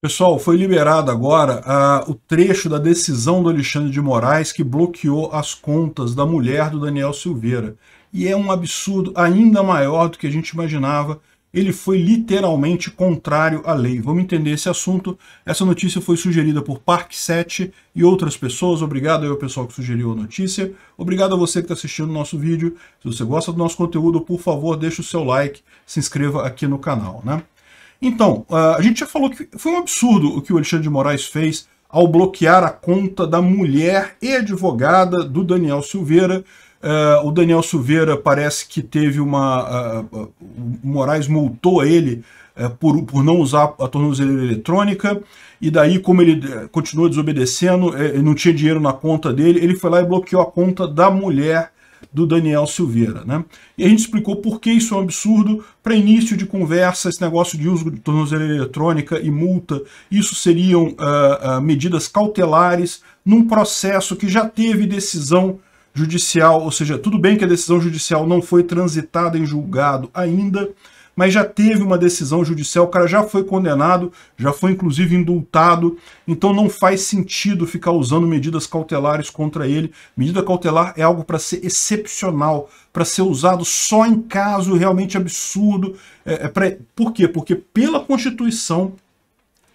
Pessoal, foi liberado agora ah, o trecho da decisão do Alexandre de Moraes que bloqueou as contas da mulher do Daniel Silveira. E é um absurdo ainda maior do que a gente imaginava. Ele foi literalmente contrário à lei. Vamos entender esse assunto. Essa notícia foi sugerida por Park 7 e outras pessoas. Obrigado aí ao pessoal que sugeriu a notícia. Obrigado a você que está assistindo o nosso vídeo. Se você gosta do nosso conteúdo, por favor, deixe o seu like, se inscreva aqui no canal. Né? Então, a gente já falou que foi um absurdo o que o Alexandre de Moraes fez ao bloquear a conta da mulher e advogada do Daniel Silveira. É, o Daniel Silveira parece que teve uma. o Moraes multou ele é, por, por não usar a tornozeleira eletrônica, e daí, como ele é, continuou desobedecendo, não tinha dinheiro na conta dele, ele foi lá e bloqueou a conta da mulher do Daniel Silveira. Né? E a gente explicou por que isso é um absurdo para início de conversa, esse negócio de uso de tornozeleira eletrônica e multa, isso seriam uh, uh, medidas cautelares num processo que já teve decisão judicial, ou seja, tudo bem que a decisão judicial não foi transitada em julgado ainda, mas já teve uma decisão judicial, o cara já foi condenado, já foi inclusive indultado, então não faz sentido ficar usando medidas cautelares contra ele. Medida cautelar é algo para ser excepcional, para ser usado só em caso realmente absurdo. É, é pra... Por quê? Porque pela Constituição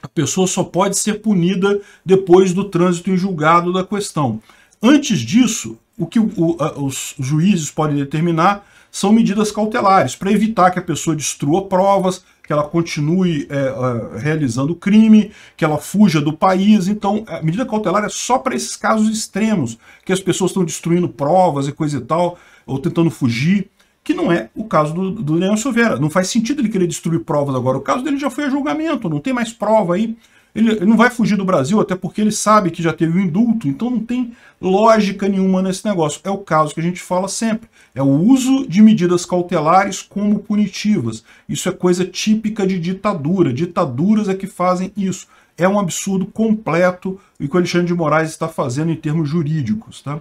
a pessoa só pode ser punida depois do trânsito em julgado da questão. Antes disso, o que o, o, os juízes podem determinar são medidas cautelares para evitar que a pessoa destrua provas, que ela continue é, é, realizando crime, que ela fuja do país. Então, a medida cautelar é só para esses casos extremos, que as pessoas estão destruindo provas e coisa e tal, ou tentando fugir, que não é o caso do, do Leão Silveira. Não faz sentido ele querer destruir provas agora. O caso dele já foi a julgamento, não tem mais prova aí. Ele, não vai fugir do Brasil, até porque ele sabe que já teve um indulto, então não tem lógica nenhuma nesse negócio. É o caso que a gente fala sempre. É o uso de medidas cautelares como punitivas. Isso é coisa típica de ditadura. Ditaduras é que fazem isso. É um absurdo completo o que o Alexandre de Moraes está fazendo em termos jurídicos. Tá?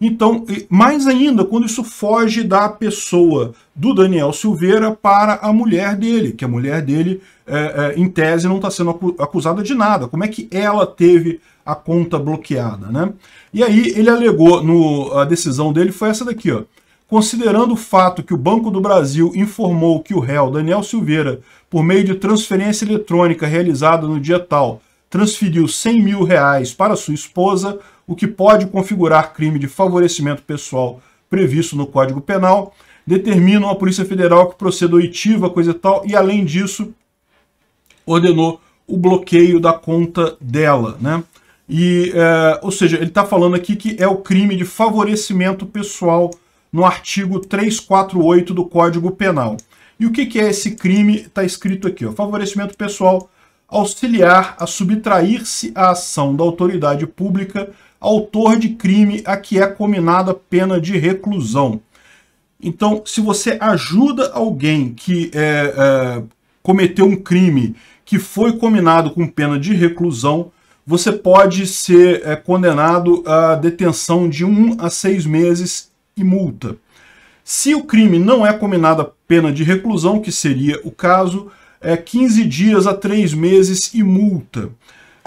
Então, mais ainda, quando isso foge da pessoa do Daniel Silveira para a mulher dele, que a mulher dele, é, é, em tese, não está sendo acusada de nada. Como é que ela teve a conta bloqueada, né? E aí ele alegou, no, a decisão dele foi essa daqui, ó. Considerando o fato que o Banco do Brasil informou que o réu Daniel Silveira, por meio de transferência eletrônica realizada no dia tal, transferiu 100 mil reais para sua esposa, o que pode configurar crime de favorecimento pessoal previsto no Código Penal, determinam a Polícia Federal que proceda oitiva, coisa e tal, e além disso, ordenou o bloqueio da conta dela, né? E, é, ou seja, ele está falando aqui que é o crime de favorecimento pessoal no artigo 348 do Código Penal. E o que, que é esse crime? Está escrito aqui, ó, favorecimento pessoal auxiliar a subtrair-se à ação da autoridade pública autor de crime a que é combinada pena de reclusão. Então, se você ajuda alguém que é, é, cometeu um crime que foi combinado com pena de reclusão, você pode ser é, condenado à detenção de um a seis meses e multa. Se o crime não é combinado a pena de reclusão, que seria o caso, é, 15 dias a 3 meses e multa.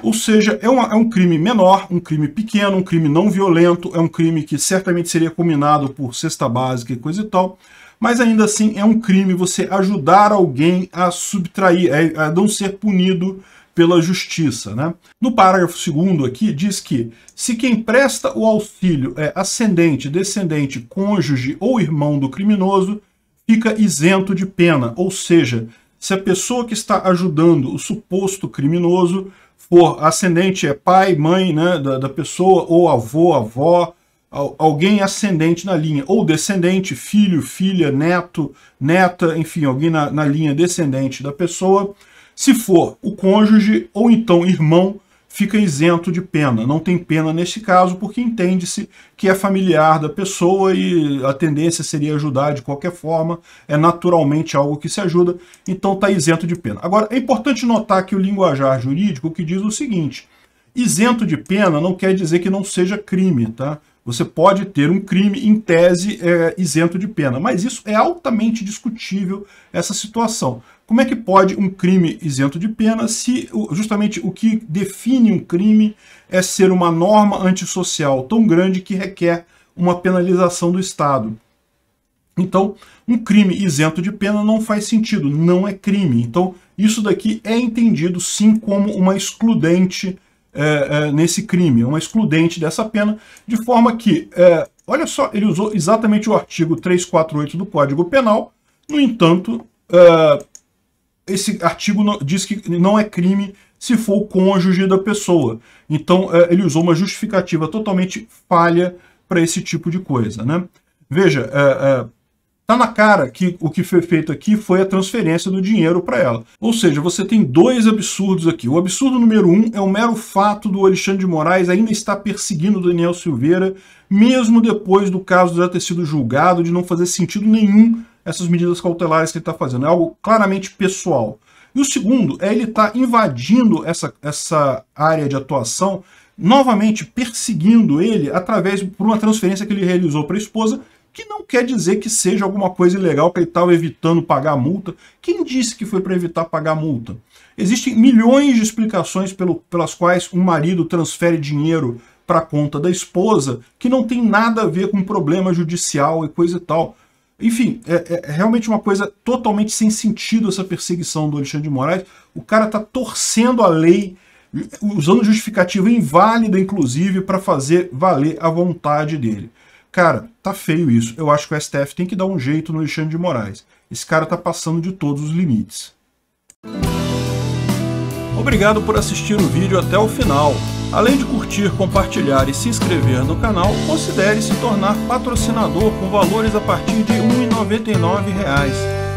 Ou seja, é, uma, é, um crime menor, um crime pequeno, um crime não violento, é um crime que certamente seria combinado por cesta básica e coisa e tal, mas ainda assim é um crime você ajudar alguém a subtrair, a, a não ser punido pela justiça. Né? No parágrafo 2 aqui diz que se quem presta o auxílio é ascendente, descendente, cônjuge ou irmão do criminoso, fica isento de pena, ou seja, se a pessoa que está ajudando o suposto criminoso for ascendente, é pai, mãe né, da, da pessoa, ou avô, avó, alguém ascendente na linha, ou descendente, filho, filha, neto, neta, enfim, alguém na, na linha descendente da pessoa, se for o cônjuge ou então irmão fica isento de pena. Não tem pena nesse caso, porque entende-se que é familiar da pessoa e a tendência seria ajudar de qualquer forma, é naturalmente algo que se ajuda, então está isento de pena. Agora, é importante notar que o linguajar jurídico que diz o seguinte, isento de pena não quer dizer que não seja crime, tá? você pode ter um crime, em tese, é, isento de pena. Mas isso é altamente discutível, essa situação. Como é que pode um crime isento de pena se justamente o que define um crime é ser uma norma antissocial tão grande que requer uma penalização do Estado? Então, um crime isento de pena não faz sentido, não é crime. Então, isso daqui é entendido sim como uma excludente é, é, nesse crime, é uma excludente dessa pena, de forma que, é, olha só, ele usou exatamente o artigo 348 do Código Penal, no entanto, é, esse artigo diz que não é crime se for o cônjuge da pessoa. Então, é, ele usou uma justificativa totalmente falha para esse tipo de coisa. Né? Veja, é, Tá na cara que o que foi feito aqui foi a transferência do dinheiro para ela. Ou seja, você tem dois absurdos aqui. O absurdo número um é o mero fato do Alexandre de Moraes ainda estar perseguindo Daniel Silveira, mesmo depois do caso já ter sido julgado, de não fazer sentido nenhum essas medidas cautelares que ele está fazendo. É algo claramente pessoal. E o segundo é ele estar tá invadindo essa, essa área de atuação, novamente perseguindo ele através por uma transferência que ele realizou para a esposa, que não quer dizer que seja alguma coisa ilegal que ele estava evitando pagar multa. Quem disse que foi para evitar pagar multa? Existem milhões de explicações pelo, pelas quais um marido transfere dinheiro para a conta da esposa que não tem nada a ver com problema judicial e coisa e tal. Enfim, é, é, é realmente uma coisa totalmente sem sentido essa perseguição do Alexandre de Moraes. O cara está torcendo a lei, usando justificativa inválida, inclusive, para fazer valer a vontade dele. Cara, tá feio isso. Eu acho que o STF tem que dar um jeito no Alexandre de Moraes. Esse cara tá passando de todos os limites. Obrigado por assistir o vídeo até o final. Além de curtir, compartilhar e se inscrever no canal, considere se tornar patrocinador com valores a partir de R$ 1,99